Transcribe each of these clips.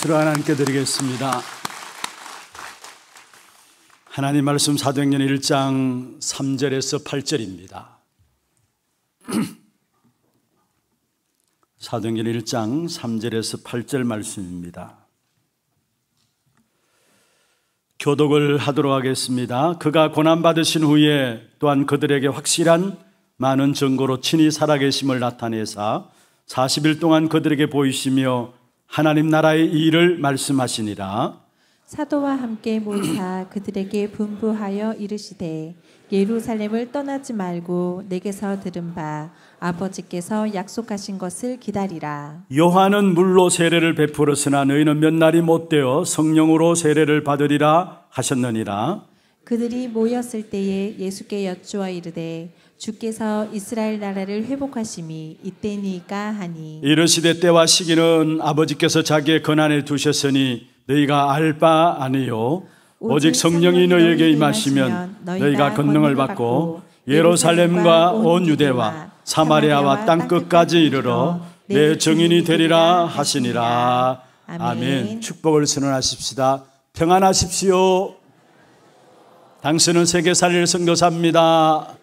박수로 하나님께 드리겠습니다. 하나님 말씀 사도행전 1장 3절에서 8절입니다. 사도행전 1장 3절에서 8절 말씀입니다. 교독을 하도록 하겠습니다. 그가 고난 받으신 후에 또한 그들에게 확실한 많은 증거로 친히 살아계심을 나타내사 40일 동안 그들에게 보이시며 하나님 나라의 일을 말씀하시니라. 사도와 함께 모이사 그들에게 분부하여 이르시되 예루살렘을 떠나지 말고 내게서 들은 바 아버지께서 약속하신 것을 기다리라. 요한은 물로 세례를 베풀었으나 너희는 몇 날이 못되어 성령으로 세례를 받으리라 하셨느니라. 그들이 모였을 때에 예수께 여쭈어 이르되 주께서 이스라엘 나라를 회복하심이 이때니까 하니 이르시되 때와 시기는 아버지께서 자기의 권한에 두셨으니 너희가 알 바 아니요 오직 성령이 너희에게 임하시면 너희가 권능을 받고 예루살렘과 온 유대와 사마리아와 땅 끝까지 이르러 내 증인이 되리라 하시니라 아멘 축복을 선언하십시다 평안하십시오 당신은 세계 살릴 선교사입니다.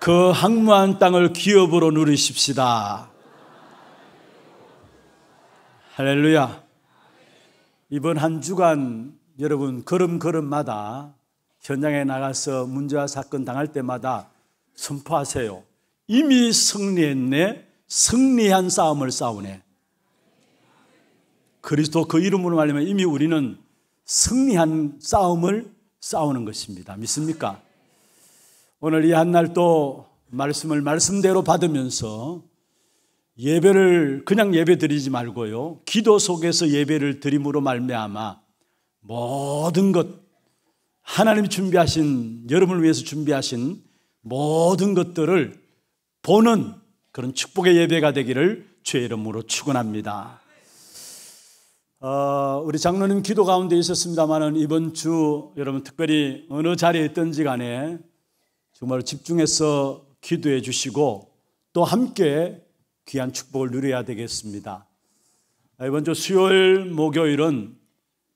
그 항무한 땅을 기업으로 누리십시다. 할렐루야. 이번 한 주간 여러분 걸음걸음마다 현장에 나가서 문제와 사건 당할 때마다 선포하세요. 이미 승리했네. 승리한 싸움을 싸우네. 그리스도 그 이름으로 말하면 이미 우리는 승리한 싸움을 싸우는 것입니다. 믿습니까? 오늘 이 한날 또 말씀을 말씀대로 받으면서 예배를 그냥 예배 드리지 말고요. 기도 속에서 예배를 드림으로 말미암아 모든 것 하나님 준비하신 여러분을 위해서 준비하신 모든 것들을 보는 그런 축복의 예배가 되기를 주의 이름으로 축원합니다. 어, 우리 장로님 기도 가운데 있었습니다만은 이번 주 여러분 특별히 어느 자리에 있든지 간에 정말 집중해서 기도해 주시고 또 함께 귀한 축복을 누려야 되겠습니다. 아, 이번 주 수요일, 목요일은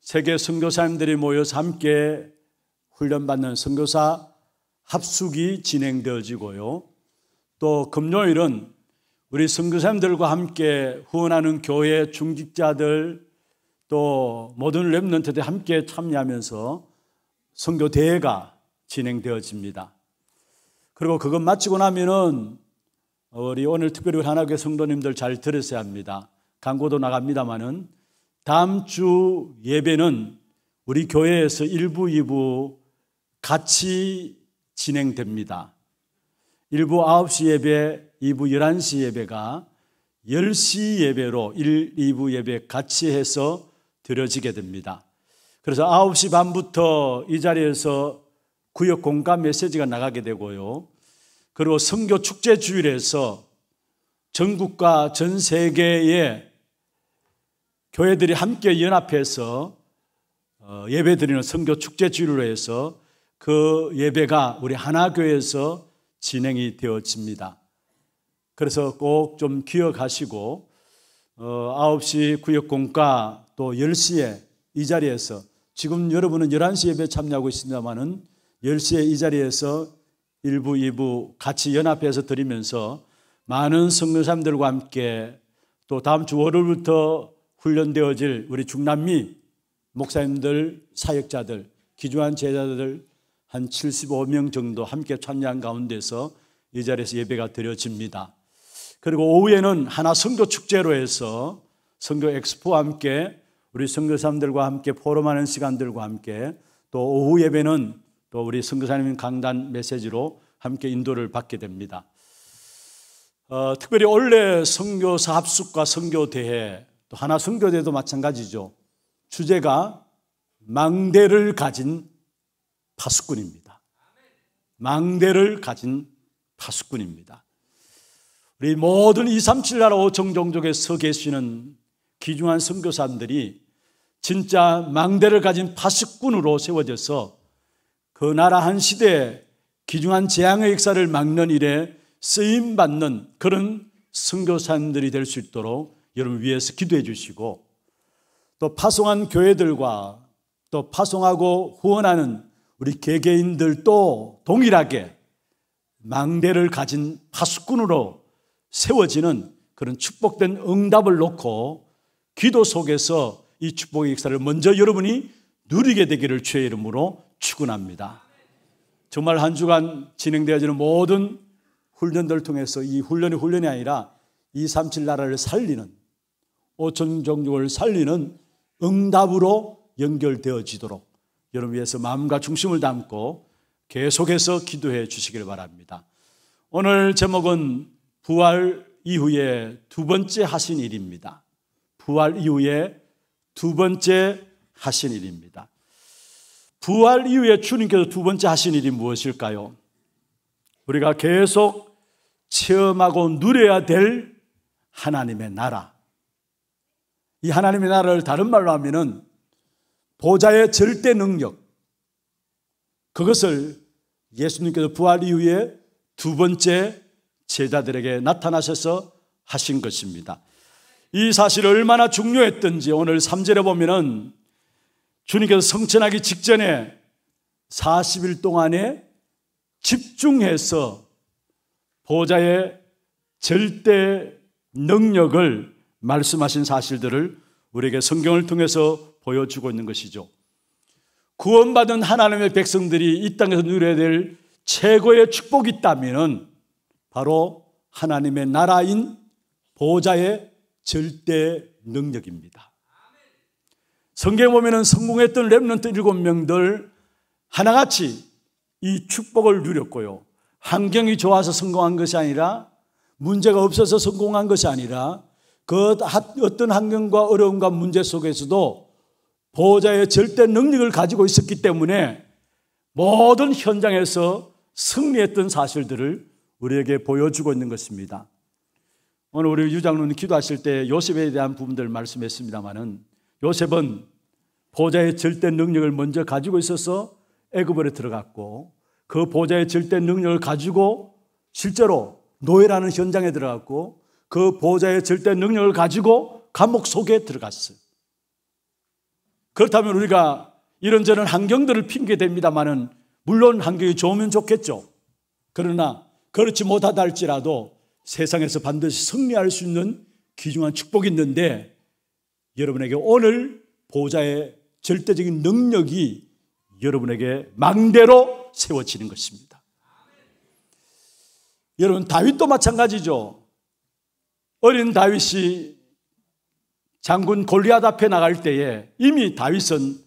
세계 선교사님들이 모여서 함께 훈련받는 선교사 합숙이 진행되어지고요. 또 금요일은 우리 선교사님들과 함께 후원하는 교회 중직자들 또 모든 랩런트들 함께 참여하면서 선교 대회가 진행되어집니다. 그리고 그것 마치고 나면은 우리 오늘 특별히 하나교 성도님들 잘 들으셔야 합니다. 광고도 나갑니다만은 다음 주 예배는 우리 교회에서 일부이부 같이 진행됩니다. 일부 9시 예배, 2부 11시 예배가 10시 예배로 1, 2부 예배 같이 해서 드려지게 됩니다. 그래서 9시 반부터 이 자리에서 구역 공감 메시지가 나가게 되고요. 그리고 성교 축제 주일에서 전국과 전 세계의 교회들이 함께 연합해서 어, 예배 드리는 성교 축제 주일로 해서 그 예배가 우리 하나교회에서 진행이 되어집니다. 그래서 꼭 좀 기억하시고 어, 9시 구역공과 또 10시에 이 자리에서 지금 여러분은 11시 예배 참여하고 있습니다만은 10시에 이 자리에서 1부, 2부 같이 연합해서 드리면서 많은 성교사님들과 함께 또 다음 주 월요일부터 훈련되어질 우리 중남미 목사님들, 사역자들, 기주한 제자들 한 75명 정도 함께 참여한 가운데서 이 자리에서 예배가 드려집니다. 그리고 오후에는 하나 성교 축제로 해서 성교 엑스포와 함께 우리 성교사님들과 함께 포럼하는 시간들과 함께 또 오후 예배는 또 우리 선교사님 강단 메시지로 함께 인도를 받게 됩니다. 어, 특별히 올해 선교사 합숙과 선교대회 또 하나 선교대도 마찬가지죠. 주제가 망대를 가진 파수꾼입니다. 망대를 가진 파수꾼입니다. 우리 모든 2, 3, 7 나라 5천 종족에 서 계시는 귀중한 선교사들이 진짜 망대를 가진 파수꾼으로 세워져서 그 나라 한 시대에 기중한 재앙의 역사를 막는 일에 쓰임 받는 그런 선교사님들이 될 수 있도록 여러분 위해서 기도해 주시고 또 파송한 교회들과 또 파송하고 후원하는 우리 개개인들도 동일하게 망대를 가진 파수꾼으로 세워지는 그런 축복된 응답을 놓고 기도 속에서 이 축복의 역사를 먼저 여러분이 누리게 되기를 주의 이름으로 축구합니다 정말 한 주간 진행되어지는 모든 훈련들을 통해서 이 훈련이 훈련이 아니라 이 삼칠 나라를 살리는 오천 종족을 살리는 응답으로 연결되어지도록 여러분 위해서 마음과 중심을 담고 계속해서 기도해 주시길 바랍니다. 오늘 제목은 부활 이후에 두 번째 하신 일입니다. 부활 이후에 두 번째 하신 일입니다. 부활 이후에 주님께서 두 번째 하신 일이 무엇일까요? 우리가 계속 체험하고 누려야 될 하나님의 나라. 이 하나님의 나라를 다른 말로 하면은 보좌의 절대 능력. 그것을 예수님께서 부활 이후에 두 번째 제자들에게 나타나셔서 하신 것입니다. 이 사실이 얼마나 중요했던지 오늘 3절에 보면은 주님께서 성천하기 직전에 40일 동안에 집중해서 보좌의 절대 능력을 말씀하신 사실들을 우리에게 성경을 통해서 보여주고 있는 것이죠. 구원받은 하나님의 백성들이 이 땅에서 누려야 될 최고의 축복이 있다면 바로 하나님의 나라인 보호의 절대 능력입니다. 성경에 보면은 성공했던 렘런트 일곱 명들 하나같이 이 축복을 누렸고요. 환경이 좋아서 성공한 것이 아니라 문제가 없어서 성공한 것이 아니라 그 어떤 환경과 어려움과 문제 속에서도 보호자의 절대 능력을 가지고 있었기 때문에 모든 현장에서 승리했던 사실들을 우리에게 보여주고 있는 것입니다. 오늘 우리 유장로는 기도하실 때 요셉에 대한 부분들 말씀했습니다마는 요셉은 보좌의 절대 능력을 먼저 가지고 있어서 애굽으로 들어갔고 그 보좌의 절대 능력을 가지고 실제로 노예라는 현장에 들어갔고 그 보좌의 절대 능력을 가지고 감옥 속에 들어갔어요. 그렇다면 우리가 이런저런 환경들을 핑계됩니다마는 물론 환경이 좋으면 좋겠죠. 그러나 그렇지 못하다 할지라도 세상에서 반드시 승리할 수 있는 귀중한 축복이 있는데 여러분에게 오늘 보좌의 절대적인 능력이 여러분에게 망대로 세워지는 것입니다. 여러분 다윗도 마찬가지죠. 어린 다윗이 장군 골리앗 앞에 나갈 때에 이미 다윗은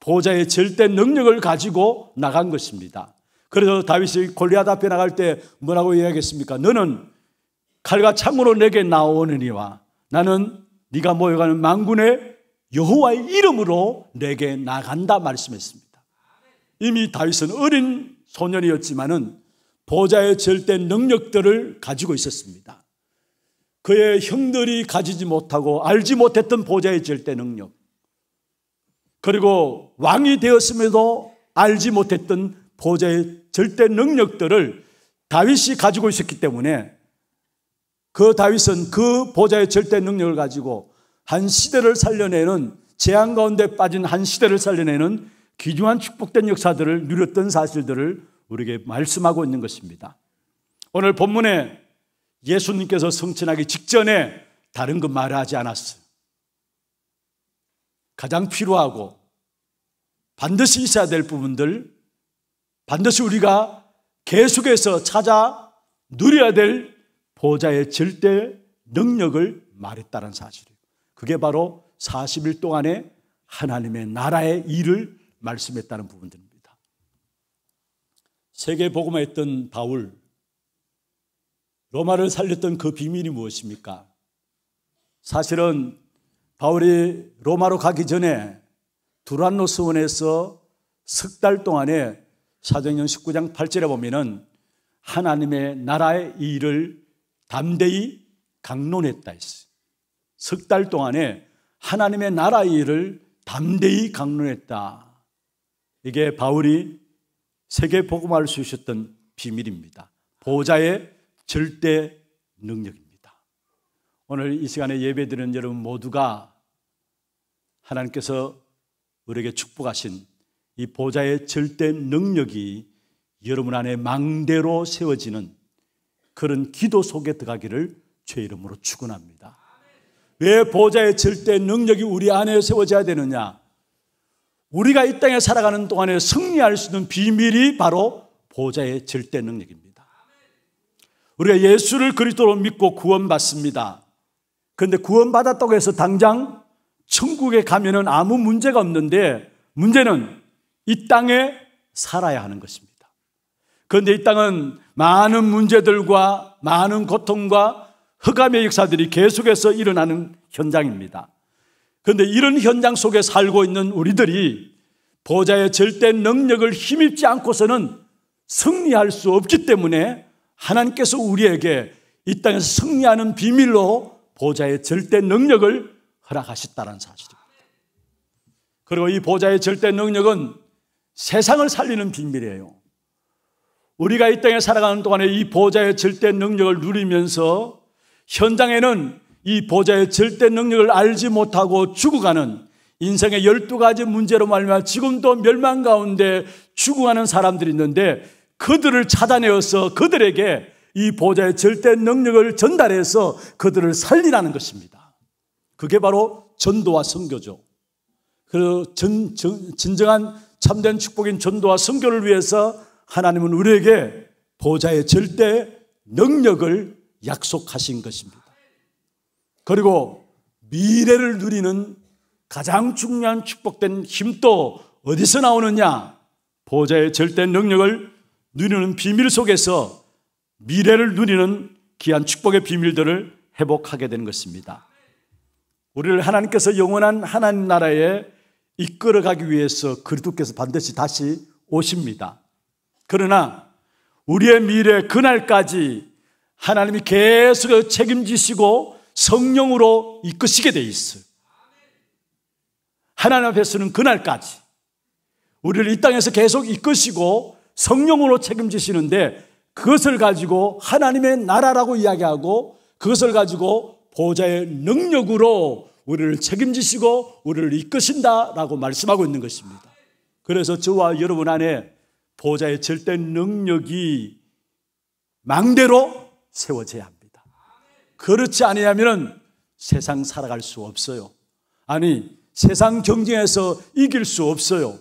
보좌의 절대 능력을 가지고 나간 것입니다. 그래서 다윗이 골리앗 앞에 나갈 때 뭐라고 이야기했습니까? 너는 칼과 창으로 내게 나오느니와 나는 네가 모여가는 망군의 여호와의 이름으로 내게 나간다 말씀했습니다. 이미 다윗은 어린 소년이었지만은 보좌의 절대 능력들을 가지고 있었습니다. 그의 형들이 가지지 못하고 알지 못했던 보좌의 절대 능력. 그리고 왕이 되었음에도 알지 못했던 보좌의 절대 능력들을 다윗이 가지고 있었기 때문에 그 다윗은 그 보좌의 절대 능력을 가지고 한 시대를 살려내는 재앙 가운데 빠진 한 시대를 살려내는 귀중한 축복된 역사들을 누렸던 사실들을 우리에게 말씀하고 있는 것입니다. 오늘 본문에 예수님께서 성천하기 직전에 다른 거 말하지 않았어요. 가장 필요하고 반드시 있어야 될 부분들, 반드시 우리가 계속해서 찾아 누려야 될 보좌의 절대 능력을 말했다는 사실이에요. 그게 바로 40일 동안에 하나님의 나라의 일을 말씀했다는 부분들입니다. 세계 복음화했던 바울, 로마를 살렸던 그 비밀이 무엇입니까? 사실은 바울이 로마로 가기 전에 두란노스 원에서 석 달 동안에 사정년 19장 8절에 보면은 하나님의 나라의 일을 담대히 강론했다 했어요. 석달 동안에 하나님의 나라 일을 담대히 강론했다. 이게 바울이 세계 복음화 수있었던 비밀입니다. 보좌의 절대 능력입니다. 오늘 이 시간에 예배드리는 여러분 모두가 하나님께서 우리에게 축복하신 이 보좌의 절대 능력이 여러분 안에 망대로 세워지는 그런 기도 속에 들어가기를 죄 이름으로 축원합니다. 왜 보좌의 절대 능력이 우리 안에 세워져야 되느냐? 우리가 이 땅에 살아가는 동안에 승리할 수 있는 비밀이 바로 보좌의 절대 능력입니다. 우리가 예수를 그리스도로 믿고 구원받습니다. 그런데 구원받았다고 해서 당장 천국에 가면은 아무 문제가 없는데 문제는 이 땅에 살아야 하는 것입니다. 그런데 이 땅은 많은 문제들과 많은 고통과 흑암의 역사들이 계속해서 일어나는 현장입니다. 그런데 이런 현장 속에 살고 있는 우리들이 보좌의 절대 능력을 힘입지 않고서는 승리할 수 없기 때문에 하나님께서 우리에게 이 땅에서 승리하는 비밀로 보좌의 절대 능력을 허락하셨다는 사실입니다. 그리고 이 보좌의 절대 능력은 세상을 살리는 비밀이에요. 우리가 이 땅에 살아가는 동안에 이 보좌의 절대 능력을 누리면서 현장에는 이 보좌의 절대 능력을 알지 못하고 죽어가는 인생의 열두 가지 문제로 말미암 지금도 멸망 가운데 죽어가는 사람들이 있는데 그들을 찾아내어서 그들에게 이 보좌의 절대 능력을 전달해서 그들을 살리라는 것입니다. 그게 바로 전도와 성교죠그 진정한 참된 축복인 전도와 성교를 위해서 하나님은 우리에게 보좌의 절대 능력을 약속하신 것입니다. 그리고 미래를 누리는 가장 중요한 축복된 힘도 어디서 나오느냐? 보좌의 절대 능력을 누리는 비밀 속에서 미래를 누리는 귀한 축복의 비밀들을 회복하게 되는 것입니다. 우리를 하나님께서 영원한 하나님 나라에 이끌어가기 위해서 그리스도께서 반드시 다시 오십니다. 그러나 우리의 미래 그날까지 하나님이 계속 책임지시고 성령으로 이끄시게 돼 있어요. 하나님 앞에서는 그날까지 우리를 이 땅에서 계속 이끄시고 성령으로 책임지시는데 그것을 가지고 하나님의 나라라고 이야기하고 그것을 가지고 보좌의 능력으로 우리를 책임지시고 우리를 이끄신다라고 말씀하고 있는 것입니다. 그래서 저와 여러분 안에 보좌의 절대 능력이 망대로 세워져야 합니다. 그렇지 아니하면 세상 살아갈 수 없어요. 아니 세상 경쟁에서 이길 수 없어요.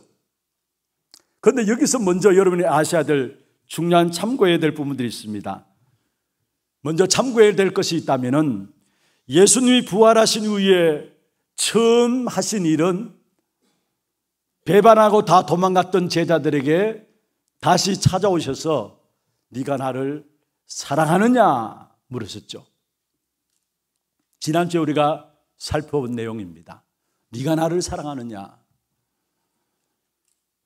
그런데 여기서 먼저 여러분이 아셔야 될 중요한 참고해야 될 부분들이 있습니다. 먼저 참고해야 될 것이 있다면은 예수님이 부활하신 후에 처음 하신 일은 배반하고 다 도망갔던 제자들에게 다시 찾아오셔서 네가 나를 사랑하느냐 물으셨죠. 지난주에 우리가 살펴본 내용입니다. 네가 나를 사랑하느냐.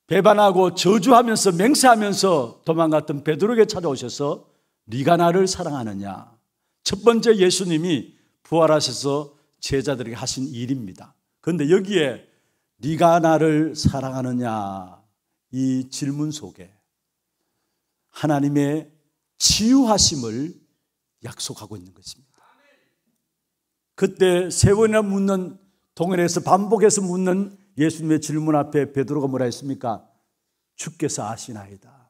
배반하고 저주하면서 맹세하면서 도망갔던 베드로에게 찾아오셔서 네가 나를 사랑하느냐. 첫 번째 예수님이 부활하셔서 제자들에게 하신 일입니다. 그런데 여기에 네가 나를 사랑하느냐 이 질문 속에 하나님의 치유하심을 약속하고 있는 것입니다. 그때 세번이나 묻는 동일에서 반복해서 묻는 예수님의 질문 앞에 베드로가 뭐라 했습니까? 주께서 아시나이다.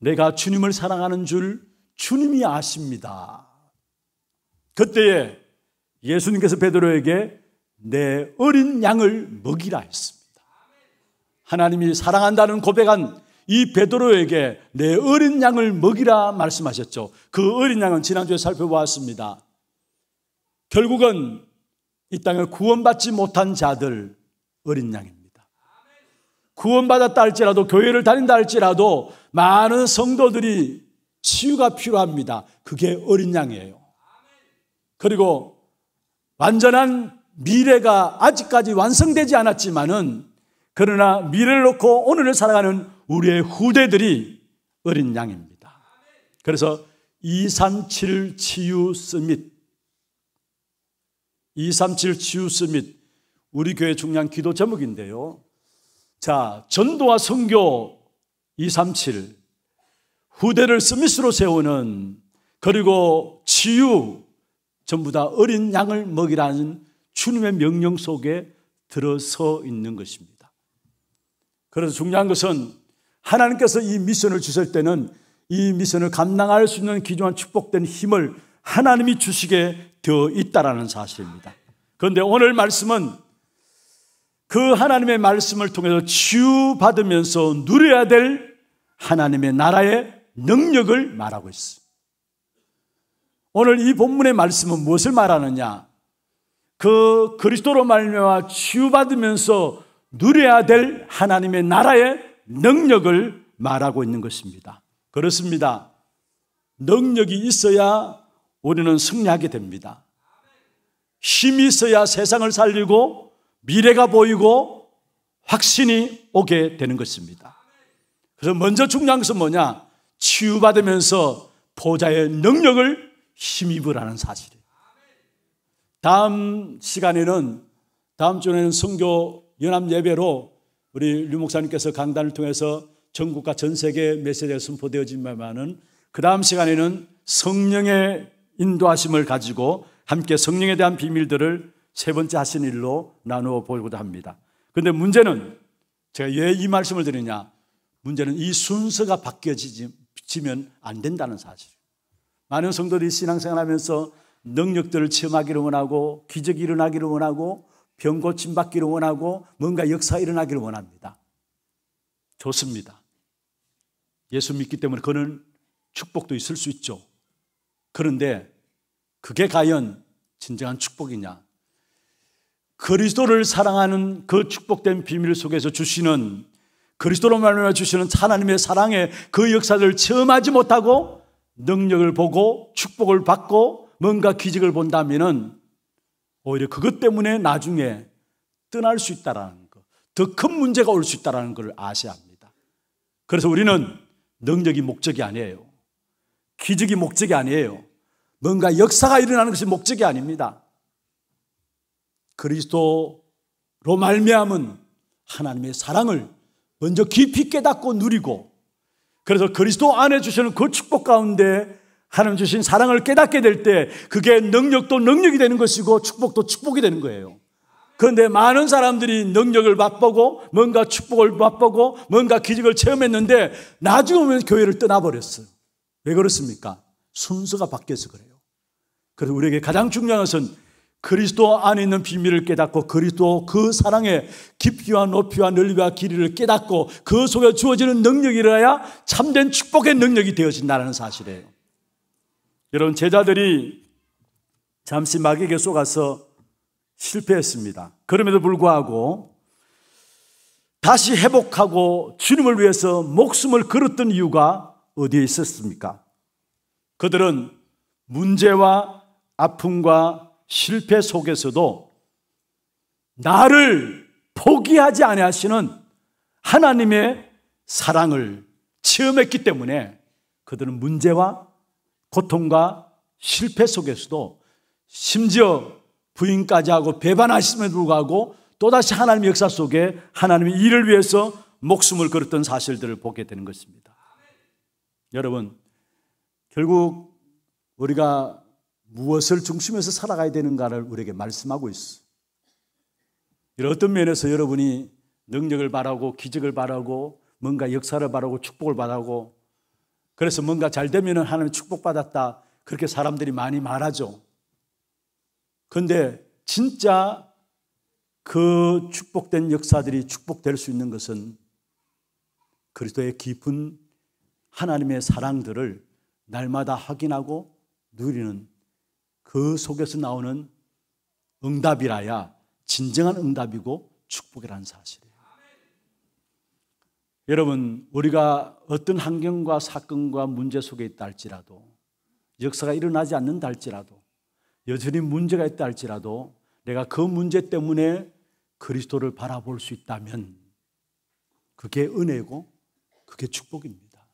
내가 주님을 사랑하는 줄 주님이 아십니다. 그때에 예수님께서 베드로에게 내 어린 양을 먹이라 했습니다. 하나님이 사랑한다는 고백한 이 베드로에게 내 어린 양을 먹이라 말씀하셨죠. 그 어린 양은 지난주에 살펴보았습니다. 결국은 이 땅을 구원받지 못한 자들 어린 양입니다. 구원받았다 할지라도 교회를 다닌다 할지라도 많은 성도들이 치유가 필요합니다. 그게 어린 양이에요. 그리고 완전한 미래가 아직까지 완성되지 않았지만은 그러나 미래를 놓고 오늘을 살아가는 우리의 후대들이 어린 양입니다. 그래서 237 치유 스밋 237 치유 스밋 우리 교회 중요한 기도 제목인데요. 자, 전도와 선교 237 후대를 스미스로 세우는 그리고 치유 전부 다 어린 양을 먹이라는 주님의 명령 속에 들어서 있는 것입니다. 그래서 중요한 것은 하나님께서 이 미션을 주실 때는 이 미션을 감당할 수 있는 기조한 축복된 힘을 하나님이 주시게 되어 있다라는 사실입니다. 그런데 오늘 말씀은 그 하나님의 말씀을 통해서 치유받으면서 누려야 될 하나님의 나라의 능력을 말하고 있습 오늘 이 본문의 말씀은 무엇을 말하느냐? 그 그리스도로 말미암아 치유받으면서 누려야 될 하나님의 나라의 능력을 말하고 있는 것입니다. 그렇습니다. 능력이 있어야 우리는 승리하게 됩니다. 힘이 있어야 세상을 살리고 미래가 보이고 확신이 오게 되는 것입니다. 그래서 먼저 중요한 것은 뭐냐? 치유받으면서 보좌의 능력을 힘입으라는 사실이에요. 다음 시간에는 다음 주에는 성교 연합 예배로 우리 류 목사님께서 강단을 통해서 전국과 전 세계 메시지가 선포되어지만은 그 다음 시간에는 성령의 인도하심을 가지고 함께 성령에 대한 비밀들을 세 번째 하신 일로 나누어 보고자 합니다. 그런데 문제는 제가 왜 이 말씀을 드리냐? 문제는 이 순서가 바뀌어지면 안 된다는 사실. 많은 성도들이 신앙생활하면서 능력들을 체험하기를 원하고 기적이 일어나기를 원하고 병 고침 받기를 원하고 뭔가 역사 일어나기를 원합니다. 좋습니다. 예수 믿기 때문에 그는 축복도 있을 수 있죠. 그런데 그게 과연 진정한 축복이냐? 그리스도를 사랑하는 그 축복된 비밀 속에서 주시는 그리스도로 말미암아 주시는 하나님의 사랑의 그 역사를 체험하지 못하고 능력을 보고 축복을 받고 뭔가 기적을 본다면은 오히려 그것 때문에 나중에 떠날 수 있다라는 것, 더 큰 문제가 올 수 있다라는 것을 아셔야 합니다. 그래서 우리는 능력이 목적이 아니에요. 기적이 목적이 아니에요. 뭔가 역사가 일어나는 것이 목적이 아닙니다. 그리스도로 말미암은 하나님의 사랑을 먼저 깊이 깨닫고 누리고 그래서 그리스도 안에 주시는 그 축복 가운데 하나님 주신 사랑을 깨닫게 될 때 그게 능력도 능력이 되는 것이고 축복도 축복이 되는 거예요. 그런데 많은 사람들이 능력을 맛보고 뭔가 축복을 맛보고 뭔가 기적을 체험했는데 나중에 오면 교회를 떠나버렸어요. 왜 그렇습니까? 순서가 바뀌어서 그래요. 그래서 우리에게 가장 중요한 것은 그리스도 안에 있는 비밀을 깨닫고 그리스도 그 사랑의 깊이와 높이와 넓이와 길이를 깨닫고 그 속에 주어지는 능력이라야 참된 축복의 능력이 되어진다는 사실이에요. 여러분, 제자들이 잠시 마귀에게 속아서 실패했습니다. 그럼에도 불구하고 다시 회복하고 주님을 위해서 목숨을 걸었던 이유가 어디에 있었습니까? 그들은 문제와 아픔과 실패 속에서도 나를 포기하지 아니하시는 하나님의 사랑을 체험했기 때문에 그들은 문제와 고통과 실패 속에서도 심지어 부인까지 하고 배반하심에 도 불구하고 또다시 하나님의 역사 속에 하나님의 일을 위해서 목숨을 걸었던 사실들을 보게 되는 것입니다. 여러분, 결국 우리가 무엇을 중심에서 살아가야 되는가를 우리에게 말씀하고 있어. 어떤 면에서 여러분이 능력을 바라고 기적을 바라고 뭔가 역사를 바라고 축복을 바라고 그래서 뭔가 잘 되면은 하나님 축복받았다. 그렇게 사람들이 많이 말하죠. 근데 진짜 그 축복된 역사들이 축복될 수 있는 것은 그리스도의 깊은 하나님의 사랑들을 날마다 확인하고 누리는 그 속에서 나오는 응답이라야 진정한 응답이고 축복이라는 사실이에요. 여러분, 우리가 어떤 환경과 사건과 문제 속에 있다 할지라도, 역사가 일어나지 않는다 할지라도, 여전히 문제가 있다 할지라도, 내가 그 문제 때문에 그리스도를 바라볼 수 있다면, 그게 은혜고, 그게 축복입니다.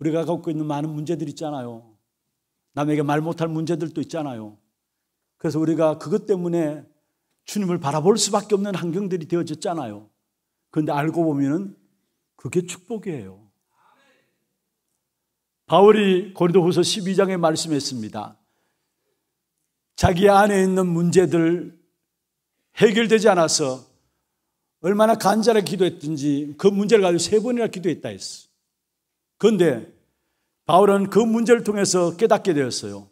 우리가 갖고 있는 많은 문제들 있잖아요. 남에게 말 못할 문제들도 있잖아요. 그래서 우리가 그것 때문에 주님을 바라볼 수밖에 없는 환경들이 되어졌잖아요. 그런데 알고 보면 그게 축복이에요. 바울이 고린도후서 12장에 말씀했습니다. 자기 안에 있는 문제들 해결되지 않아서 얼마나 간절하게 기도했든지 그 문제를 가지고 세 번이나 기도했다 했어. 그런데 바울은 그 문제를 통해서 깨닫게 되었어요.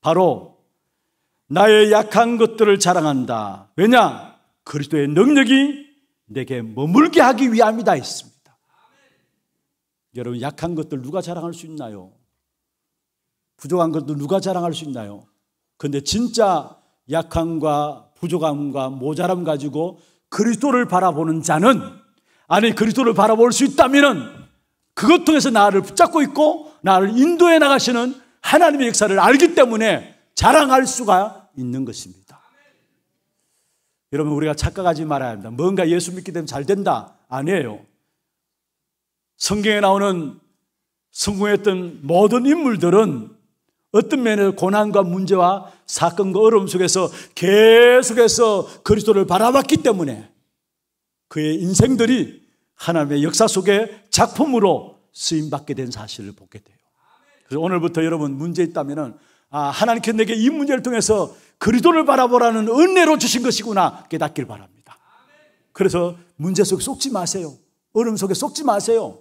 바로 나의 약한 것들을 자랑한다. 왜냐? 그리스도의 능력이 내게 머물게 하기 위함이다 있습니다. 여러분 약한 것들 누가 자랑할 수 있나요? 부족한 것도 누가 자랑할 수 있나요? 근데 진짜 약함과 부족함과 모자람 가지고 그리스도를 바라보는 자는 아니 그리스도를 바라볼 수 있다면은 그것 통해서 나를 붙잡고 있고 나를 인도해 나가시는 하나님의 역사를 알기 때문에 자랑할 수가 있는 것입니다. 여러분 우리가 착각하지 말아야 합니다. 뭔가 예수 믿기 때문잘 된다 아니에요. 성경에 나오는 성공했던 모든 인물들은 어떤 면에서 고난과 문제와 사건과 어려움 속에서 계속해서 그리스도를 바라봤기 때문에 그의 인생들이 하나님의 역사 속의 작품으로 쓰임받게 된 사실을 보게 돼요. 그래서 오늘부터 여러분 문제 있다면 아, 하나님께서 내게 이 문제를 통해서 그리도를 바라보라는 은혜로 주신 것이구나 깨닫길 바랍니다. 그래서 문제 속에 속지 마세요. 얼음 속에 속지 마세요.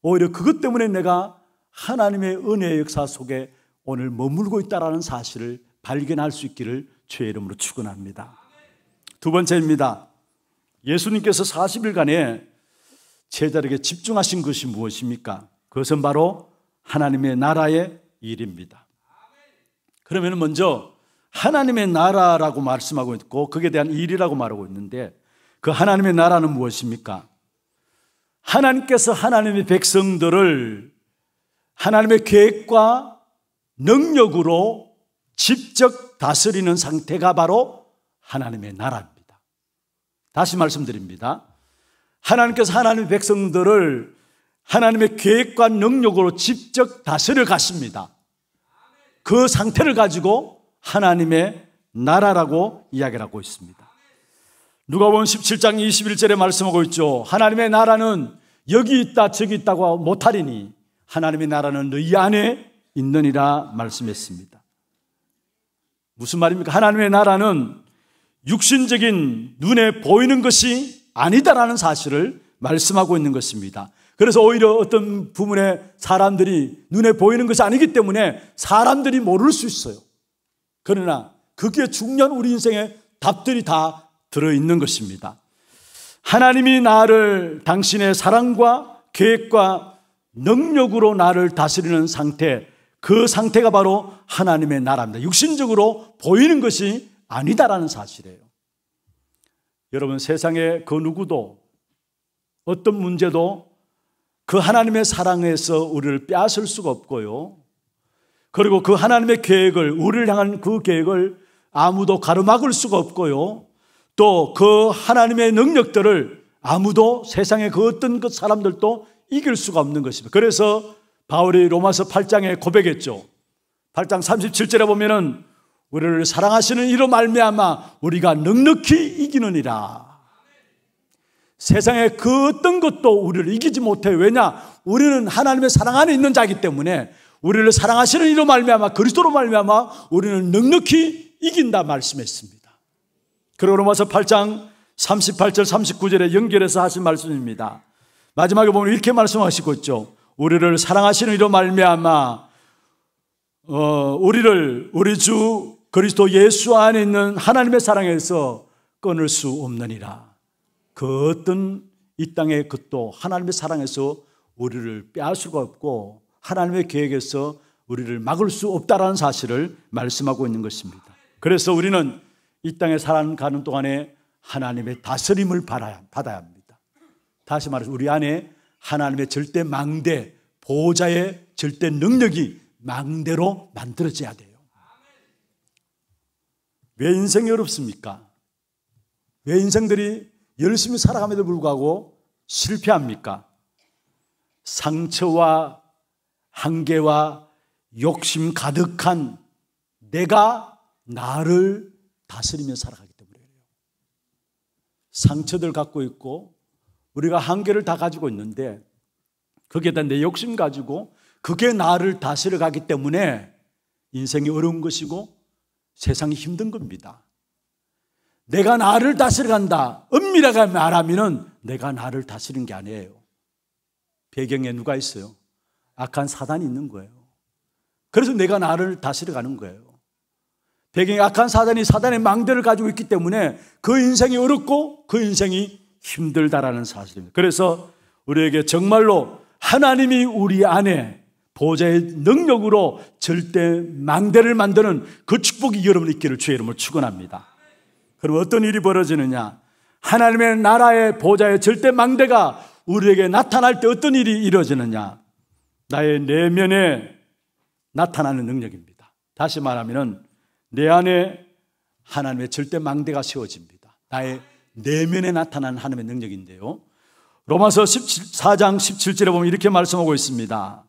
오히려 그것 때문에 내가 하나님의 은혜의 역사 속에 오늘 머물고 있다라는 사실을 발견할 수 있기를 주의 이름으로 축원합니다. 두 번째입니다. 예수님께서 40일간에 제자들에게 집중하신 것이 무엇입니까? 그것은 바로 하나님의 나라의 일입니다. 그러면 먼저 하나님의 나라라고 말씀하고 있고 그에 대한 일이라고 말하고 있는데 그 하나님의 나라는 무엇입니까? 하나님께서 하나님의 백성들을 하나님의 계획과 능력으로 직접 다스리는 상태가 바로 하나님의 나라입니다. 다시 말씀드립니다. 하나님께서 하나님의 백성들을 하나님의 계획과 능력으로 직접 다스려 갔습니다. 그 상태를 가지고 하나님의 나라라고 이야기를 하고 있습니다. 누가복음 17장 21절에 말씀하고 있죠. 하나님의 나라는 여기 있다 저기 있다고 못하리니 하나님의 나라는 너희 안에 있느니라 말씀했습니다. 무슨 말입니까? 하나님의 나라는 육신적인 눈에 보이는 것이 아니다라는 사실을 말씀하고 있는 것입니다. 그래서 오히려 어떤 부문에 사람들이 눈에 보이는 것이 아니기 때문에 사람들이 모를 수 있어요. 그러나 그게 중요한 우리 인생의 답들이 다 들어있는 것입니다. 하나님이 나를 당신의 사랑과 계획과 능력으로 나를 다스리는 상태, 그 상태가 바로 하나님의 나라입니다. 육신적으로 보이는 것이 아니다라는 사실이에요. 여러분 세상에 그 누구도 어떤 문제도 그 하나님의 사랑에서 우리를 빼앗을 수가 없고요. 그리고 그 하나님의 계획을, 우리를 향한 그 계획을 아무도 가로막을 수가 없고요. 또 그 하나님의 능력들을 아무도 세상의 그 어떤 그 사람들도 이길 수가 없는 것입니다. 그래서 바울이 로마서 8장에 고백했죠. 8장 37절에 보면은 우리를 사랑하시는 이로 말미암아 우리가 넉넉히 이기느니라. 세상의 그 어떤 것도 우리를 이기지 못해요. 왜냐? 우리는 하나님의 사랑 안에 있는 자기 때문에 우리를 사랑하시는 이로 말미암아 그리스도로 말미암아 우리는 능력히 이긴다 말씀했습니다. 그리고 로마서 8장 38절 39절에 연결해서 하신 말씀입니다. 마지막에 보면 이렇게 말씀하시고 있죠. 우리를 사랑하시는 이로 말미암아 어, 우리를 우리 주 그리스도 예수 안에 있는 하나님의 사랑에서 끊을 수 없느니라. 그 어떤 이 땅의 것도 하나님의 사랑에서 우리를 빼할 수가 없고 하나님의 계획에서 우리를 막을 수 없다라는 사실을 말씀하고 있는 것입니다. 그래서 우리는 이 땅에 살아가는 동안에 하나님의 다스림을 받아야 합니다. 다시 말해서 우리 안에 하나님의 절대 망대, 보호자의 절대 능력이 망대로 만들어져야 돼요. 왜 인생이 어렵습니까? 왜 인생들이 열심히 살아감에도 불구하고 실패합니까? 상처와 한계와 욕심 가득한 내가 나를 다스리며 살아가기 때문이에요. 상처들 갖고 있고 우리가 한계를 다 가지고 있는데 거기에다 내 욕심 가지고 그게 나를 다스려 가기 때문에 인생이 어려운 것이고 세상이 힘든 겁니다. 내가 나를 다스려간다. 은밀하게 말하면 내가 나를 다스리는 게 아니에요. 배경에 누가 있어요? 악한 사단이 있는 거예요. 그래서 내가 나를 다스려가는 거예요. 배경에 악한 사단이 사단의 망대를 가지고 있기 때문에 그 인생이 어렵고 그 인생이 힘들다라는 사실입니다. 그래서 우리에게 정말로 하나님이 우리 안에 보좌의 능력으로 절대 망대를 만드는 그 축복이 여러분 있기를 주의 이름을 축원합니다. 그리고 어떤 일이 벌어지느냐? 하나님의 나라의 보좌의 절대 망대가 우리에게 나타날 때 어떤 일이 이루어지느냐? 나의 내면에 나타나는 능력입니다. 다시 말하면 내 안에 하나님의 절대 망대가 세워집니다. 나의 내면에 나타나는 하나님의 능력인데요. 로마서 14장 17절에 보면 이렇게 말씀하고 있습니다.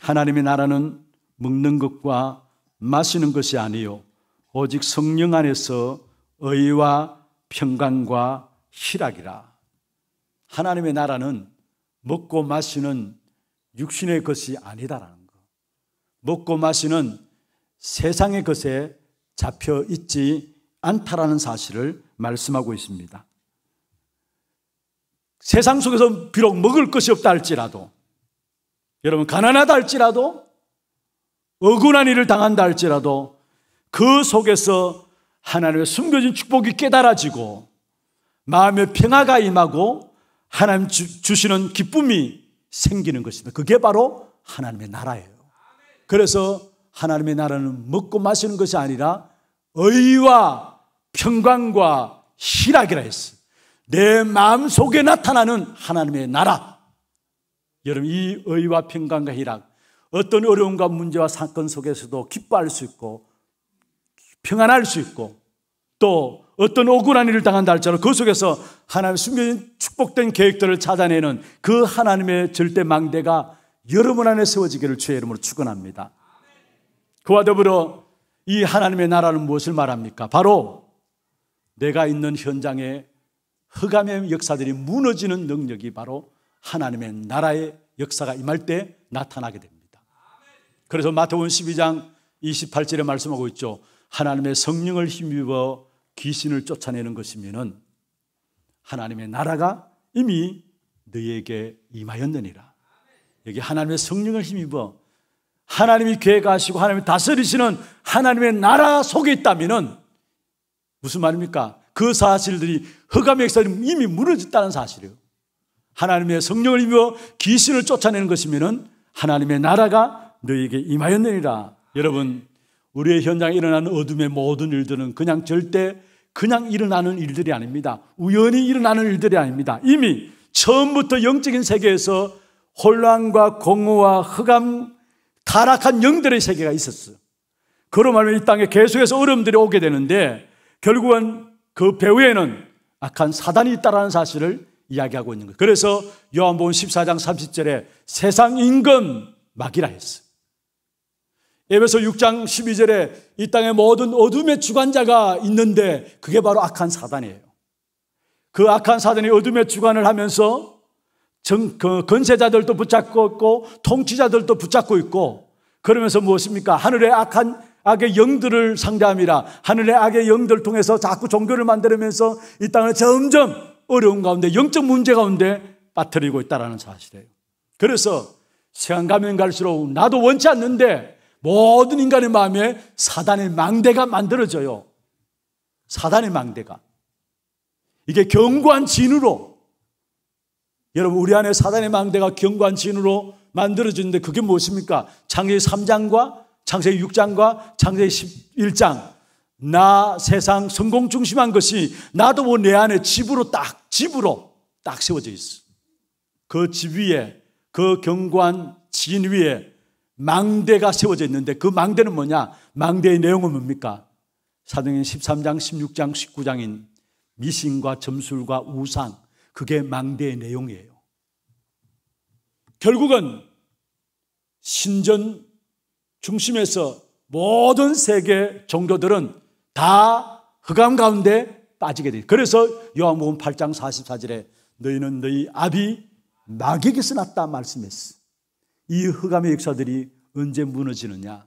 하나님의 나라는 먹는 것과 마시는 것이 아니요 오직 성령 안에서 의와 평강과 희락이라. 하나님의 나라는 먹고 마시는 육신의 것이 아니다라는 거. 먹고 마시는 세상의 것에 잡혀 있지 않다라는 사실을 말씀하고 있습니다. 세상 속에서 비록 먹을 것이 없다 할지라도, 여러분, 가난하다 할지라도, 억울한 일을 당한다 할지라도, 그 속에서 하나님의 숨겨진 축복이 깨달아지고 마음의 평화가 임하고 하나님 주시는 기쁨이 생기는 것입니다. 그게 바로 하나님의 나라예요. 그래서 하나님의 나라는 먹고 마시는 것이 아니라 의와 평강과 희락이라 했어요. 내 마음 속에 나타나는 하나님의 나라. 여러분, 이 의와 평강과 희락, 어떤 어려움과 문제와 사건 속에서도 기뻐할 수 있고 평안할 수 있고 또 어떤 억울한 일을 당한다 할지라도 그 속에서 하나님의 숨겨진 축복된 계획들을 찾아내는 그 하나님의 절대 망대가 여러분 안에 세워지기를 주의 이름으로 축원합니다. 그와 더불어 이 하나님의 나라는 무엇을 말합니까? 바로 내가 있는 현장에 흑암의 역사들이 무너지는 능력이 바로 하나님의 나라의 역사가 임할 때 나타나게 됩니다. 그래서 마태복 12장 28절에 말씀하고 있죠. 하나님의 성령을 힘입어 귀신을 쫓아내는 것이면은 하나님의 나라가 이미 너희에게 임하였느니라. 여기 하나님의 성령을 힘입어 하나님이 계획하시고 하나님이 다스리시는 하나님의 나라 속에 있다면 무슨 말입니까? 그 사실들이 흑암의 사를 이미 무너졌다는 사실이에요. 하나님의 성령을 입어 귀신을 쫓아내는 것이면 하나님의 나라가 너희에게 임하였느니라. 여러분 우리의 현장에 일어나는 어둠의 모든 일들은 그냥 절대 그냥 일어나는 일들이 아닙니다. 우연히 일어나는 일들이 아닙니다. 이미 처음부터 영적인 세계에서 혼란과 공허와 흑암, 타락한 영들의 세계가 있었어요. 그로 말면 이 땅에 계속해서 얼음들이 오게 되는데 결국은 그 배후에는 악한 사단이 있다라는 사실을 이야기하고 있는 거예요. 그래서 요한복음 14장 30절에 세상 임금 막이라 했어요. 에베소 6장 12절에 이땅에 모든 어둠의 주관자가 있는데 그게 바로 악한 사단이에요. 그 악한 사단이 어둠의 주관을 하면서 정, 그 건세자들도 붙잡고 있고 통치자들도 붙잡고 있고 그러면서 무엇입니까? 하늘의 악한 악의 영들을 상대합니다 하늘의 악의 영들을 통해서 자꾸 종교를 만들면서 이 땅을 점점 어려운 가운데 영적 문제 가운데 빠뜨리고 있다는 사실이에요. 그래서 시간 가면 갈수록 나도 원치 않는데 모든 인간의 마음에 사단의 망대가 만들어져요. 사단의 망대가. 이게 경관 진으로 여러분 우리 안에 사단의 망대가 경관 진으로 만들어지는데 그게 무엇입니까? 창세 3장과 창세 6장과 창세 11장 나 세상 성공 중심한 것이 나도 뭐 내 안에 집으로 딱 집으로 딱 세워져 있어. 그 집 위에 그 경관 진 위에 망대가 세워져 있는데 그 망대는 뭐냐? 망대의 내용은 뭡니까? 사도행 13장, 16장, 19장인 미신과 점술과 우상 그게 망대의 내용이에요. 결국은 신전 중심에서 모든 세계 종교들은 다 흑암 가운데 빠지게 돼. 그래서 요한복음 8장 44절에 너희는 너희 아비 마귀에게서 났다 말씀했어. 이 흑암의 역사들이 언제 무너지느냐?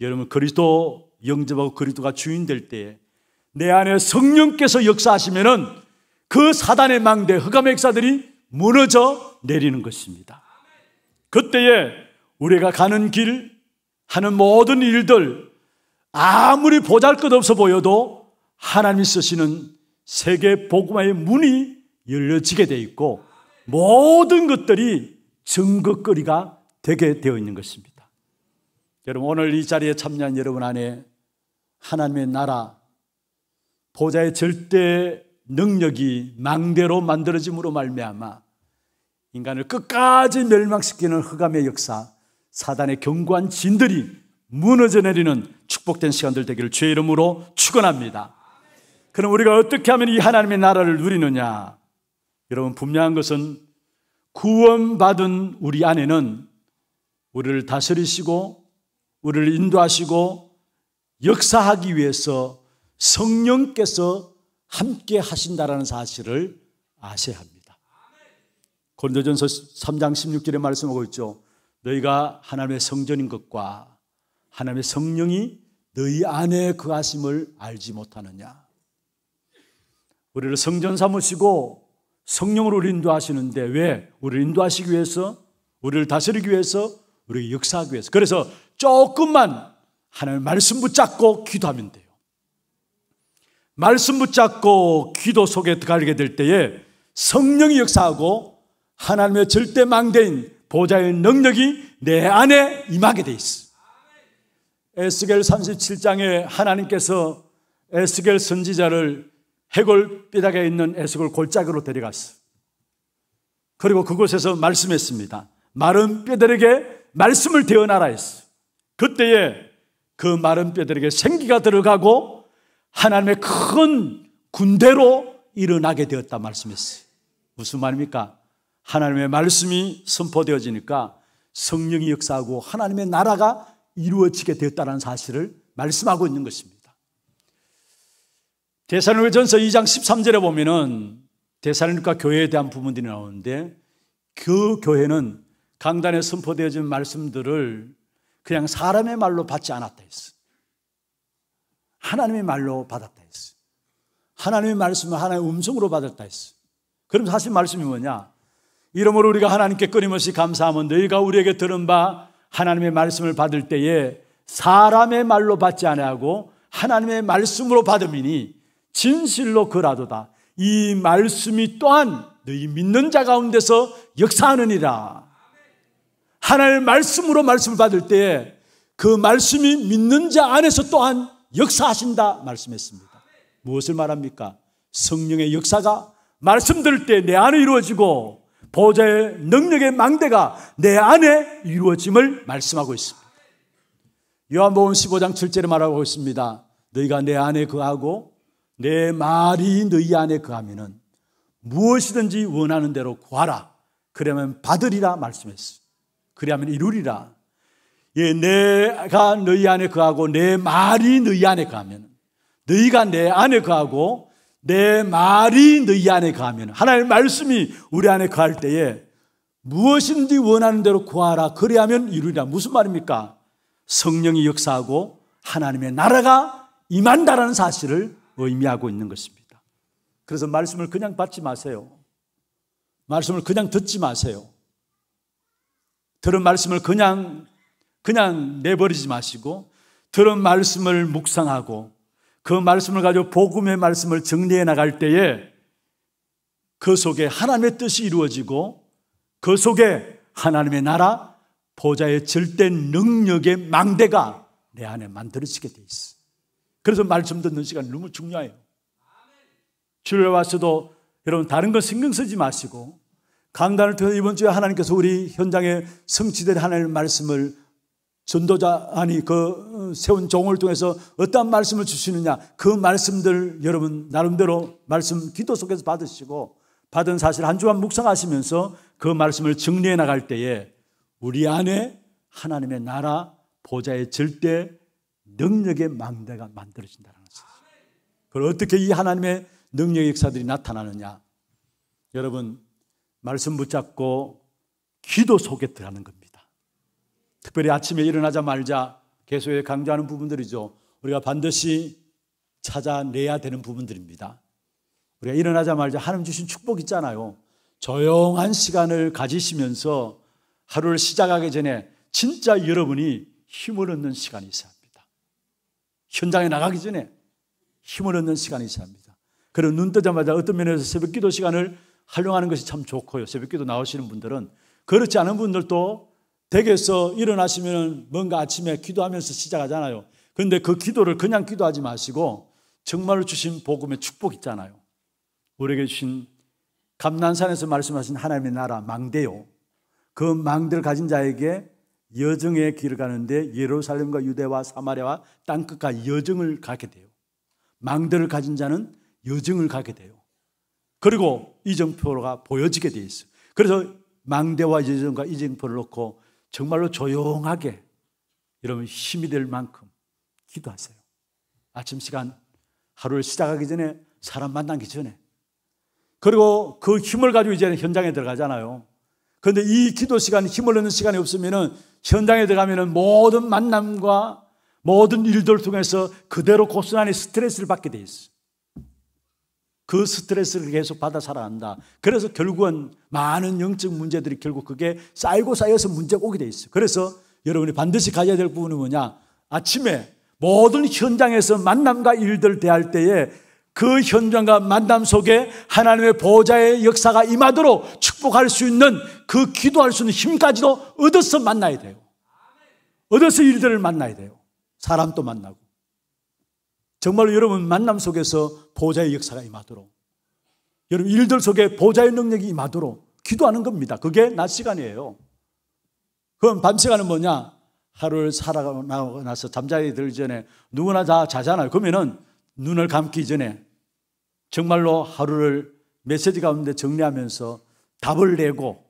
여러분 그리스도 영접하고 그리스도가 주인 될때내 안에 성령께서 역사하시면은 그 사단의 망대 흑암의 역사들이 무너져 내리는 것입니다. 그때에 우리가 가는 길 하는 모든 일들 아무리 보잘것없어 보여도 하나님이 쓰시는 세계 복음화의 문이 열려지게 돼 있고 모든 것들이 증거거리가 되게 되어 있는 것입니다. 여러분, 오늘 이 자리에 참여한 여러분 안에 하나님의 나라, 보좌의 절대 능력이 망대로 만들어짐으로 말미암아 인간을 끝까지 멸망시키는 흑암의 역사, 사단의 경고한 진들이 무너져 내리는 축복된 시간들 되기를 주의 이름으로 축원합니다. 그럼 우리가 어떻게 하면 이 하나님의 나라를 누리느냐? 여러분 분명한 것은 구원받은 우리 안에는 우리를 다스리시고 우리를 인도하시고 역사하기 위해서 성령께서 함께 하신다라는 사실을 아셔야 합니다. 고린도전서 3장 16절에 말씀하고 있죠. 너희가 하나님의 성전인 것과 하나님의 성령이 너희 안에 그하심을 알지 못하느냐. 우리를 성전 삼으시고 성령으로 인도하시는데 왜? 우리를 인도하시기 위해서, 우리를 다스리기 위해서 우리 역사하기 위해서. 그래서 조금만 하나님 말씀 붙잡고 기도하면 돼요. 말씀 붙잡고 기도 속에 들어가게 될 때에 성령이 역사하고 하나님의 절대 망대인 보좌의 능력이 내 안에 임하게 돼 있어. 에스겔 37장에 하나님께서 에스겔 선지자를 해골 삐닥에 있는 에스겔 골짜기로 데려갔어. 그리고 그곳에서 말씀했습니다. 마른 뼈들에게 말씀을 대어나라 했어. 그때에 그 마른 뼈들에게 생기가 들어가고 하나님의 큰 군대로 일어나게 되었다 말씀했어요. 무슨 말입니까? 하나님의 말씀이 선포되어지니까 성령이 역사하고 하나님의 나라가 이루어지게 되었다는 사실을 말씀하고 있는 것입니다. 대사로전서 2장 13절에 보면은 대사로니까 교회에 대한 부분들이 나오는데 그 교회는 강단에 선포되어진 말씀들을 그냥 사람의 말로 받지 않았다 했어. 하나님의 말로 받았다 했어. 하나님의 말씀을 하나의 음성으로 받았다 했어. 그럼 사실 말씀이 뭐냐? 이러므로 우리가 하나님께 끊임없이 감사하면 너희가 우리에게 들은 바 하나님의 말씀을 받을 때에 사람의 말로 받지 아니하고 하나님의 말씀으로 받음이니 진실로 그라도다. 이 말씀이 또한 너희 믿는 자 가운데서 역사하느니라. 하나님의 말씀으로 말씀을 받을 때에 그 말씀이 믿는 자 안에서 또한 역사하신다 말씀했습니다. 무엇을 말합니까? 성령의 역사가 말씀 들을 때내 안에 이루어지고 보좌의 능력의 망대가 내 안에 이루어짐을 말씀하고 있습니다. 요한복음 15장 7절에 말하고 있습니다. 너희가 내 안에 거하고 내 말이 너희 안에 거하면은 무엇이든지 원하는 대로 구하라. 그러면 받으리라 말씀했습니다. 그리하면 이루리라. 예, 내가 너희 안에 거하고 내 말이 너희 안에 거하면 너희가 내 안에 거하고 내 말이 너희 안에 거하면 하나님의 말씀이 우리 안에 거할 때에 무엇인지 원하는 대로 구하라 그리하면 이루리라 무슨 말입니까? 성령이 역사하고 하나님의 나라가 임한다라는 사실을 의미하고 있는 것입니다. 그래서 말씀을 그냥 받지 마세요. 말씀을 그냥 듣지 마세요. 들은 말씀을 그냥, 그냥 내버리지 마시고, 들은 말씀을 묵상하고, 그 말씀을 가지고 복음의 말씀을 정리해 나갈 때에 그 속에 하나님의 뜻이 이루어지고, 그 속에 하나님의 나라, 보좌의 절대 능력의 망대가 내 안에 만들어지게 돼 있어. 그래서 말씀 듣는 시간 이 너무 중요해요. 주일에 와서도 여러분 다른 거 신경 쓰지 마시고 강단을 통해 서 이번 주에 하나님께서 우리 현장에 성취된 하나님의 말씀을 전도자 아니 그 어, 세운 종을 통해서 어떠한 말씀을 주시느냐 그 말씀들 여러분 나름대로 말씀 기도 속에서 받으시고 받은 사실 한 주간 묵상하시면서 그 말씀을 정리해 나갈 때에 우리 안에 하나님의 나라 보좌의 절대 능력의 망대가 만들어진다는 것입니다. 그걸 어떻게 이 하나님의 능력 의 역사들이 나타나느냐 여러분 말씀 붙잡고 기도 속에 들어가는 겁니다. 특별히 아침에 일어나자마자 계속 강조하는 부분들이죠. 우리가 반드시 찾아내야 되는 부분들입니다. 우리가 일어나자마자 하나님 주신 축복 있잖아요. 조용한 시간을 가지시면서 하루를 시작하기 전에 진짜 여러분이 힘을 얻는 시간이 있어야 합니다. 현장에 나가기 전에 힘을 얻는 시간이 있어야 합니다. 그리고 눈 뜨자마자 어떤 면에서 새벽 기도 시간을 활용하는 것이 참 좋고요. 새벽기도 나오시는 분들은 그렇지 않은 분들도 댁에서 일어나시면 뭔가 아침에 기도하면서 시작하잖아요. 그런데 그 기도를 그냥 기도하지 마시고 정말로 주신 복음의 축복 있잖아요. 우리에게 주신 감난산에서 말씀하신 하나님의 나라 망대요. 그 망대를 가진 자에게 여정의 길을 가는데 예루살렘과 유대와 사마리아와 땅끝과 여정을 가게 돼요. 망대를 가진 자는 여정을 가게 돼요. 그리고 이정표가 보여지게 돼 있어요. 그래서 망대와 이정과 이정표를 놓고 정말로 조용하게 여러분 힘이 될 만큼 기도하세요. 아침 시간 하루를 시작하기 전에 사람 만나기 전에 그리고 그 힘을 가지고 이제 현장에 들어가잖아요. 그런데 이 기도 시간 힘을 얻는 시간이 없으면은 현장에 들어가면은 모든 만남과 모든 일들 을 통해서 그대로 고스란히 스트레스를 받게 돼 있어. 그 스트레스를 계속 받아 살아간다. 그래서 결국은 많은 영적 문제들이 결국 그게 쌓이고 쌓여서 문제가 오게 돼 있어요. 그래서 여러분이 반드시 가져야 될 부분은 뭐냐? 아침에 모든 현장에서 만남과 일들 대할 때에 그 현장과 만남 속에 하나님의 보좌의 역사가 임하도록 축복할 수 있는 그 기도할 수 있는 힘까지도 얻어서 만나야 돼요. 얻어서 일들을 만나야 돼요. 사람도 만나고. 정말로 여러분 만남 속에서 보좌의 역사가 임하도록 여러분 일들 속에 보좌의 능력이 임하도록 기도하는 겁니다. 그게 낮 시간이에요. 그럼 밤 시간은 뭐냐? 하루를 살아가고 나서 잠자리 들기 전에 누구나 다 자잖아요. 그러면은 눈을 감기 전에 정말로 하루를 메시지 가운데 정리하면서 답을 내고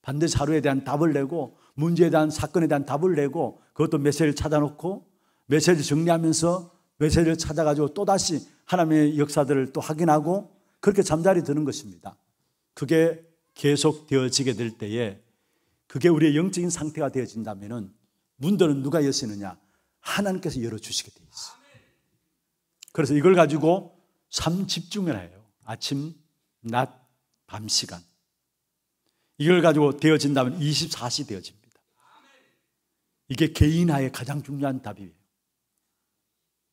반드시 하루에 대한 답을 내고 문제에 대한 사건에 대한 답을 내고 그것도 메시지를 찾아놓고 메시지 정리하면서 외세를 찾아가지고 또다시 하나님의 역사들을 또 확인하고 그렇게 잠자리 드는 것입니다. 그게 계속되어지게 될 때에 그게 우리의 영적인 상태가 되어진다면 문들은 누가 여시느냐? 하나님께서 열어주시게 되어 있어요. 그래서 이걸 가지고 삼 집중을 해요. 아침, 낮, 밤 시간. 이걸 가지고 되어진다면 24시 되어집니다. 이게 개인화의 가장 중요한 답이에요.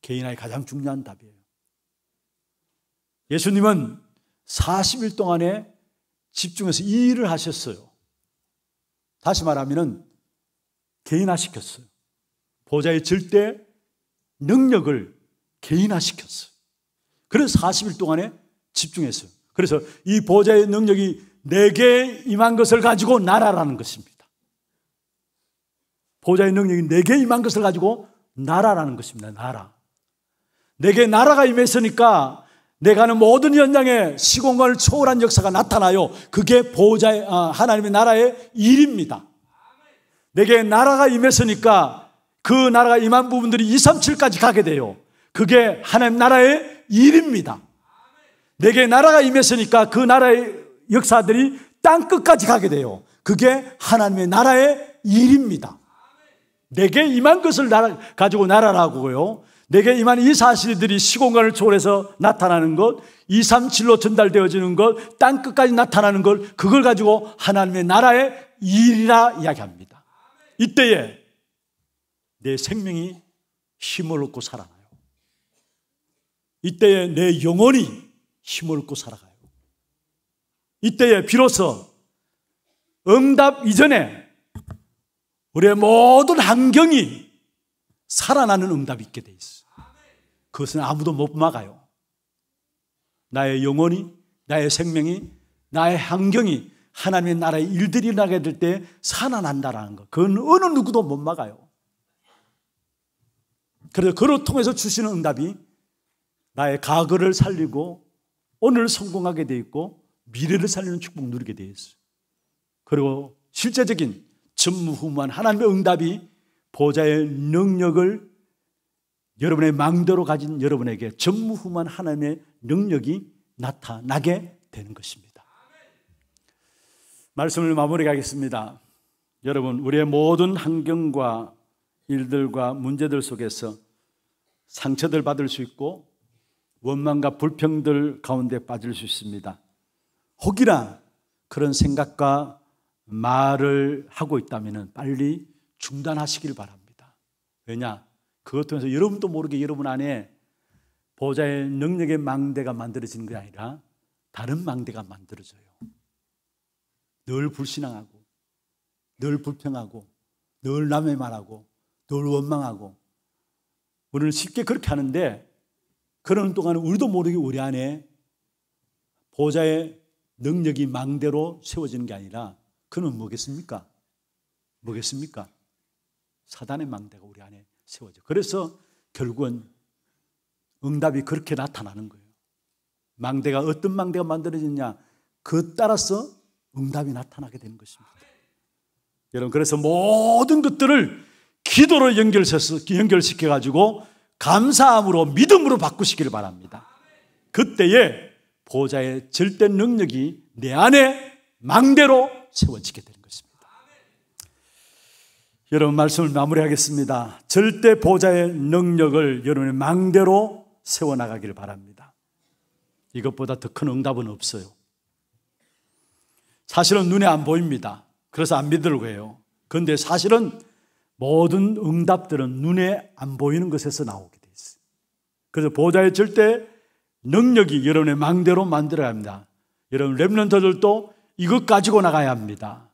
개인의 화 가장 중요한 답이에요. 예수님은 40일 동안에 집중해서 이 일을 하셨어요. 다시 말하면 개인화 시켰어요. 보좌의 절대 능력을 개인화 시켰어요. 그래서 40일 동안에 집중했어요. 그래서 이 보좌의 능력이 내게 임한 것을 가지고 나라라는 것입니다. 보좌의 능력이 내게 임한 것을 가지고 나라라는 것입니다. 나라. 내게 나라가 임했으니까 내가 하는 모든 현장에 시공간을 초월한 역사가 나타나요. 그게 보호자의, 아, 하나님의 나라의 일입니다. 내게 나라가 임했으니까 그 나라가 임한 부분들이 2, 3, 7까지 가게 돼요. 그게 하나님 나라의 일입니다. 내게 나라가 임했으니까 그 나라의 역사들이 땅 끝까지 가게 돼요. 그게 하나님의 나라의 일입니다. 내게 임한 것을 나라, 가지고 나라라고요. 내게 임한 이 사실들이 시공간을 초월해서 나타나는 것, 2, 3, 7로 전달되어지는 것, 땅 끝까지 나타나는 것, 그걸 가지고 하나님의 나라의 일이라 이야기합니다. 이때에 내 생명이 힘을 얻고 살아나요. 이때에 내 영혼이 힘을 얻고 살아가요. 이때에 비로소 응답 이전에 우리의 모든 환경이 살아나는 응답이 있게 돼 있어요. 그것은 아무도 못 막아요. 나의 영혼이, 나의 생명이, 나의 환경이 하나님의 나라의 일들이 나게 될때 살아난다라는 것. 그건 어느 누구도 못 막아요. 그래서 그를 통해서 주시는 응답이 나의 과거를 살리고 오늘 성공하게 돼 있고 미래를 살리는 축복 누리게 돼 있어요. 그리고 실제적인 전무후무한 하나님의 응답이 보좌의 능력을 여러분의 망대로 가진 여러분에게 전무후무 하나님의 능력이 나타나게 되는 것입니다. 말씀을 마무리하겠습니다. 여러분, 우리의 모든 환경과 일들과 문제들 속에서 상처들 받을 수 있고 원망과 불평들 가운데 빠질 수 있습니다. 혹이나 그런 생각과 말을 하고 있다면 빨리 중단하시길 바랍니다. 왜냐? 그것 통해서 여러분도 모르게 여러분 안에 보좌의 능력의 망대가 만들어지는 게 아니라 다른 망대가 만들어져요. 늘 불신앙하고, 늘 불평하고, 늘 남의 말하고, 늘 원망하고. 우리는 쉽게 그렇게 하는데, 그러 동안 우리도 모르게 우리 안에 보좌의 능력이 망대로 세워지는 게 아니라, 그는 뭐겠습니까? 뭐겠습니까? 사단의 망대가 우리 안에 세워져. 그래서 결국은 응답이 그렇게 나타나는 거예요. 망대가 어떤 망대가 만들어졌냐? 그 따라서 응답이 나타나게 되는 것입니다. 여러분 그래서 모든 것들을 기도로 연결시켜 가지고 감사함으로 믿음으로 바꾸시기를 바랍니다. 그때에 보좌의 절대 능력이 내 안에 망대로 세워지게 됩니다. 여러분 말씀을 마무리하겠습니다. 절대 보좌의 능력을 여러분의 망대로 세워나가기를 바랍니다. 이것보다 더 큰 응답은 없어요. 사실은 눈에 안 보입니다. 그래서 안 믿으려고 해요. 그런데 사실은 모든 응답들은 눈에 안 보이는 것에서 나오게 돼 있어요. 그래서 보좌의 절대 능력이 여러분의 망대로 만들어야 합니다. 여러분 랩런터들도 이것 가지고 나가야 합니다.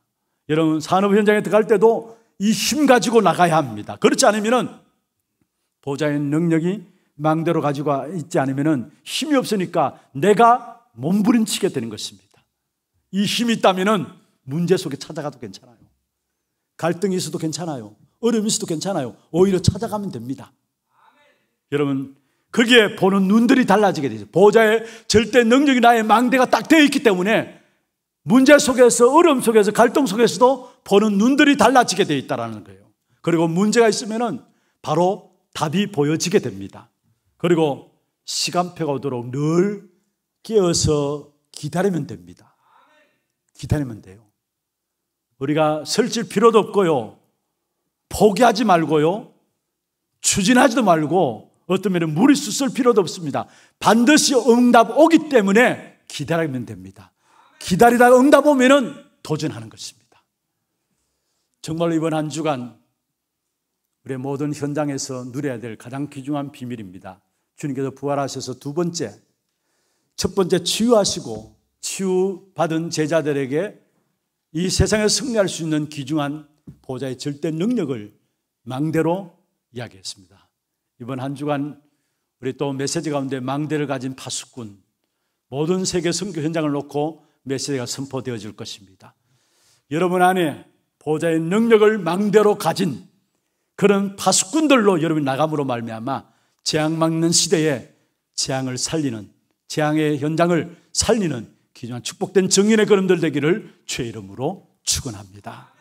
여러분 산업 현장에 들어갈 때도 이힘 가지고 나가야 합니다. 그렇지 않으면 보좌의 능력이 망대로 가지고 있지 않으면 힘이 없으니까 내가 몸부림치게 되는 것입니다. 이 힘이 있다면 문제 속에 찾아가도 괜찮아요. 갈등이 있어도 괜찮아요. 어려움이 있어도 괜찮아요. 오히려 찾아가면 됩니다. 여러분, 거기에 보는 눈들이 달라지게 되죠. 보좌의 절대 능력이 나의 망대가 딱 되어 있기 때문에 문제 속에서 어려움 속에서 갈등 속에서도 보는 눈들이 달라지게 돼 있다라는 거예요. 그리고 문제가 있으면은 바로 답이 보여지게 됩니다. 그리고 시간표가 오도록 늘 깨어서 기다리면 됩니다. 기다리면 돼요. 우리가 설칠 필요도 없고요. 포기하지 말고요. 추진하지도 말고 어떤 면에 무리수 쓸 필요도 없습니다. 반드시 응답 오기 때문에 기다리면 됩니다. 기다리다가 응답 오면은 도전하는 것입니다. 정말 이번 한 주간 우리 모든 현장에서 누려야 될 가장 귀중한 비밀입니다. 주님께서 부활하셔서 두 번째, 첫 번째 치유하시고 치유받은 제자들에게 이 세상에 승리할 수 있는 귀중한 보좌의 절대 능력을 망대로 이야기했습니다. 이번 한 주간 우리 또 메시지 가운데 망대를 가진 파수꾼, 모든 세계 선교 현장을 놓고 메시지가 선포되어질 것입니다. 여러분 안에 보좌의 능력을 망대로 가진 그런 파수꾼들로 여러분이 나감으로 말미암아 재앙 막는 시대에 재앙을 살리는 재앙의 현장을 살리는 귀중 축복된 정인의 걸음들 되기를 주의 이름으로 축원합니다.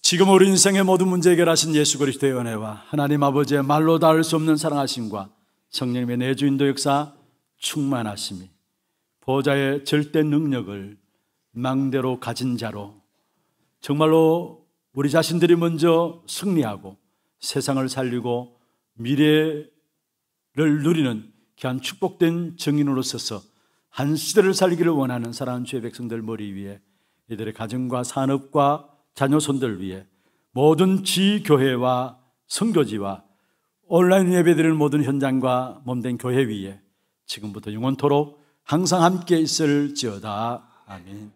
지금 우리 인생의 모든 문제 해결하신 예수 그리스도의 은혜와 하나님 아버지의 말로 닿을 수 없는 사랑하심과 성령님의 내주인도 역사 충만하심이 보좌의 절대 능력을 망대로 가진 자로 정말로 우리 자신들이 먼저 승리하고 세상을 살리고 미래를 누리는 귀한 축복된 증인으로 서서 한 시대를 살기를 원하는 사랑하 주의 백성들 머리 위에 이들의 가정과 산업과 자녀손들 위해 모든 지교회와 선교지와 온라인 예배드리는 모든 현장과 몸된 교회 위에 지금부터 영원토록 항상 함께 있을지어다. 아멘.